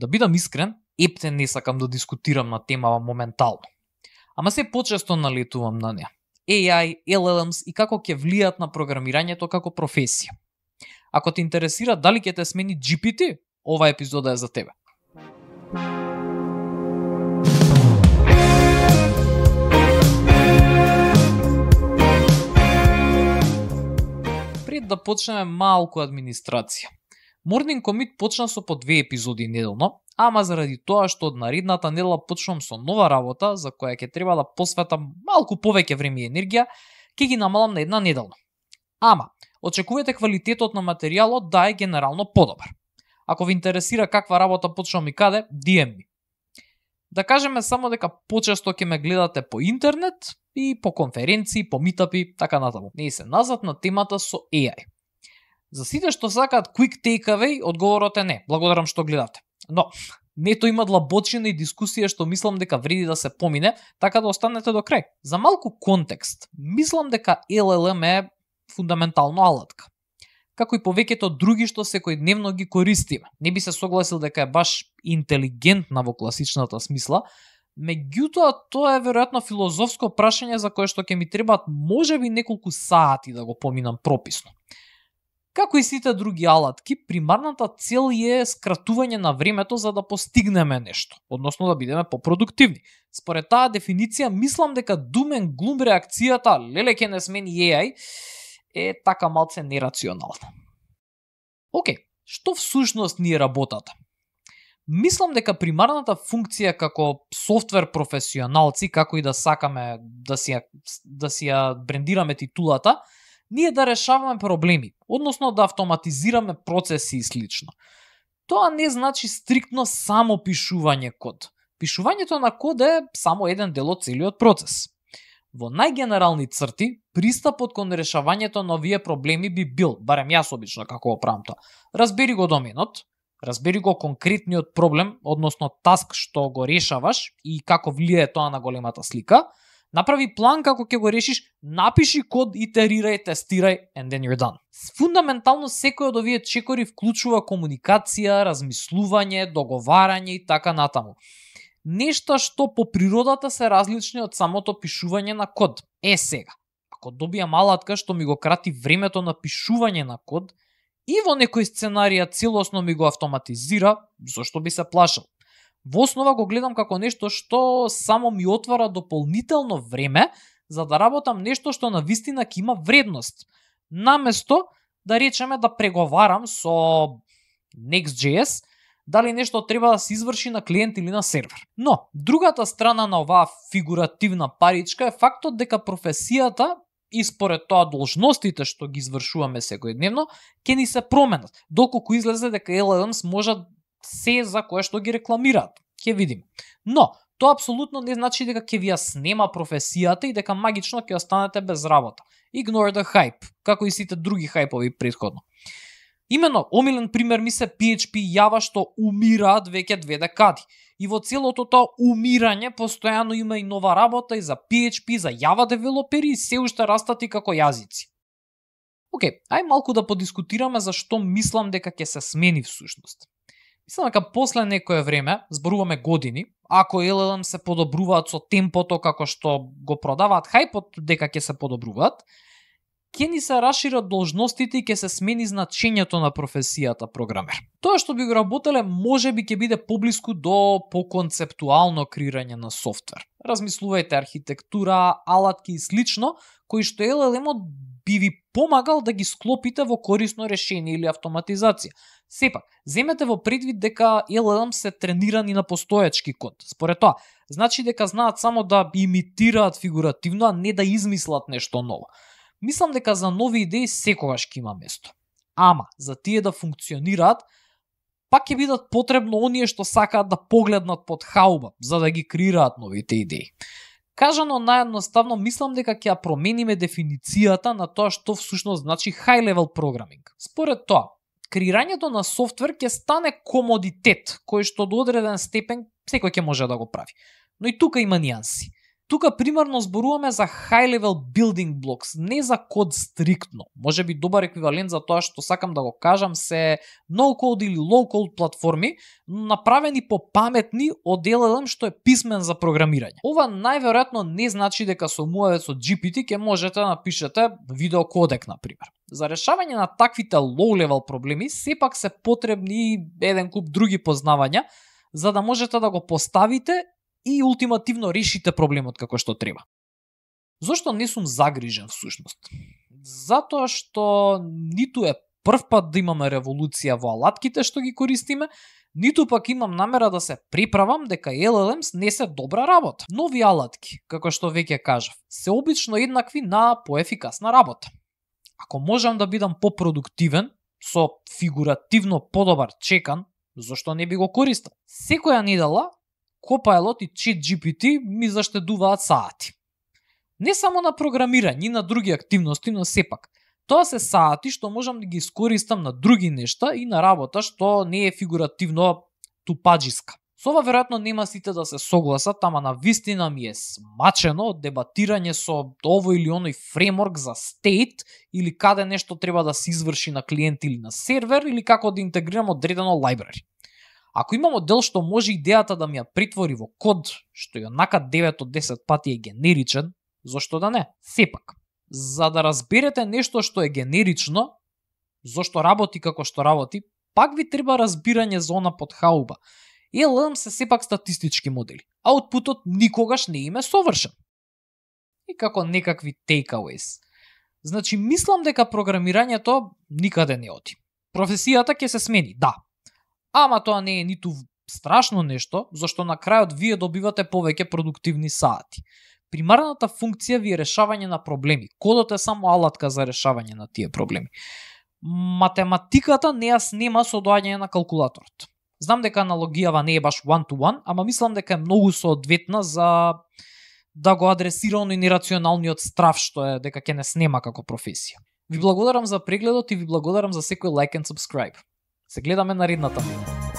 Да бидам искрен, епте не сакам да дискутирам на темава моментално. Ама се почесто налетувам на неа. AI, LLMs и како ќе влијат на програмирањето како професија. Ако те интересира дали ќе те смени GPT, ова епизода е за тебе. Пред да почнеме малку администрација. Morning Commit почна со по две епизоди неделно, ама заради тоа што од наредната недела почнам со нова работа, за која ќе треба да посветам малку повеќе време и енергија, ќе ги намалам на една неделно. Ама, очекувате квалитетот на материјалот да е генерално подобар. Ако ви интересира каква работа почнам и каде, DM ми. Да кажеме само дека почесто ќе ме гледате по интернет и по конференции, по митапи, така натаму. Не се назад на темата со AI. За сите што сакаат quick takeaway, одговорот е не. Благодарам што гледате. Но, нето има длабочина и дискусија што мислам дека вреди да се помине, така да останете до крај. За малку контекст, мислам дека LLM е фундаментално алатка. Како и повеќето други што дневно ги користиме. Не би се согласил дека е баш интелигентна во класичната смисла, меѓутоа тоа е веројатно филозофско прашање за кое што ќе ми требаат можеби неколку сати да го поминам прописно. Како и сите други алатки, примарната цел е скратување на времето за да постигнеме нешто, односно да бидеме попродуктивни. Според таа дефиниција, мислам дека Думен Глум реакцијата «Леле ке не смени AI» е така малце нерационална. Океј, што всушност ни е работата? Мислам дека примарната функција како софтвер професионалци, како и да сакаме да си ја, да си ја брендираме титулата – ние да решаваме проблеми, односно да автоматизираме процеси и слично. Тоа не значи стриктно само пишување код. Пишувањето на код е само еден дел од целиот процес. Во најгенерални црти, пристапот кон решавањето на овие проблеми би бил, барем јас обично како го правам тоа. Разбери го доменот, разбери го конкретниот проблем, односно таск што го решаваш и како влијае тоа на големата слика, Направи план како ќе го решиш, напиши код, итерирај, тестирај, and then you're done. Фундаментално секој од овие чекори вклучува комуникација, размислување, договарање и така натаму. Нешта што по природата се различни од самото пишување на код. Е сега, ако добија малатка што ми го крати времето на пишување на код, и во некој сценарија целосно ми го автоматизира, зошто би се плашал? во основа го гледам како нешто што само ми отвара дополнително време за да работам нешто што на вистина ќе има вредност. Наместо да речеме да преговарам со Next.js дали нешто треба да се изврши на клиент или на сервер. Но, другата страна на оваа фигуративна паричка е фактот дека професијата и според тоа должностите што ги извршуваме секојдневно, ќе ни се променат. Доколку излезе дека LLMs можат се за кое што ги рекламираат. Ќе видиме. Но, тоа апсолутно не значи дека ќе ви ја снема професијата и дека магично ќе останете без работа. Ignore the hype, како и сите други хајпови предходно. Имено, омилен пример ми се PHP и Java што умираат веќе две декади. И во целото тоа умирање постојано има и нова работа и за PHP, за Java девелопери и се уште растат и како јазици. Океј, okay, ај малку да подискутираме за што мислам дека ќе се смени всушност. Мислам дека после некое време, зборуваме години, ако LLM се подобруваат со темпото како што го продаваат хајпот дека ќе се подобруваат, ќе ни се расшират должностите и ќе се смени значењето на професијата програмер. Тоа што би го работеле може би ќе биде поблиску до поконцептуално креирање на софтвер. Размислувајте архитектура, алатки и слично, кои што LLM-от би ви помагал да ги склопите во корисно решение или автоматизација. Сепак, земете во предвид дека LLM се тренирани на постојачки код. Според тоа, значи дека знаат само да имитираат фигуративно, а не да измислат нешто ново. Мислам дека за нови идеи секогаш ќе има место. Ама, за тие да функционираат, пак ќе бидат потребно оние што сакаат да погледнат под хауба, за да ги креираат новите идеи. Кажано наједноставно мислам дека ќе ја промениме дефиницијата на тоа што всушност значи high level programming. Според тоа, креирањето на софтвер ќе стане комодитет кој што до одреден степен секој ќе може да го прави. Но и тука има нијанси. Тука примерно зборуваме за high level building blocks, не за код стриктно. Може би добар еквивалент за тоа што сакам да го кажам се no code или low code платформи, направени по паметни од LLM што е писмен за програмирање. Ова најверојатно не значи дека со мојот со GPT ќе можете да напишете видео кодек на пример. За решавање на таквите low level проблеми сепак се потребни еден куп други познавања за да можете да го поставите и ултимативно решите проблемот како што треба. Зошто не сум загрижен всушност? Затоа што ниту е прв пат да имаме револуција во алатките што ги користиме, ниту пак имам намера да се приправам дека LLMs не се добра работа. Нови алатки, како што веќе кажав, се обично еднакви на поефикасна работа. Ако можам да бидам попродуктивен, со фигуративно подобар чекан, зошто не би го користел? Секоја недела Копајлот и GPT ми заштедуваат саати. Не само на програмирање и на други активности, но сепак, тоа се саати што можам да ги искористам на други нешта и на работа што не е фигуративно тупаджиска. Со ова веројатно нема сите да се согласат, ама на вистина ми е смачено од дебатирање со овој или оној фреморк за стейт или каде нешто треба да се изврши на клиент или на сервер или како да интегрирам одредено лајбрари. Ако имамо дел што може идејата да ми ја притвори во код, што нака 9 од 10 пати е генеричен, зошто да не? Сепак, за да разберете нешто што е генерично, зошто работи како што работи, пак ви треба разбирање за она под хауба. ЕЛМ се сепак статистички модели, а отпутот никогаш не им е совршен. И како некакви takeaways. Значи, мислам дека програмирањето никаде не оди. Професијата ќе се смени, да, Ама тоа не е ниту страшно нешто, зашто на крајот вие добивате повеќе продуктивни сати. Примарната функција ви е решавање на проблеми. Кодот е само алатка за решавање на тие проблеми. Математиката не ја снима со доаѓање на калкулаторот. Знам дека аналогијава не е баш one to one, ама мислам дека е многу соодветна за да го адресира оној нерационалниот страв што е дека ќе не снема како професија. Ви благодарам за прегледот и ви благодарам за секој лайк like and subscribe. Се гледаме наредната недела.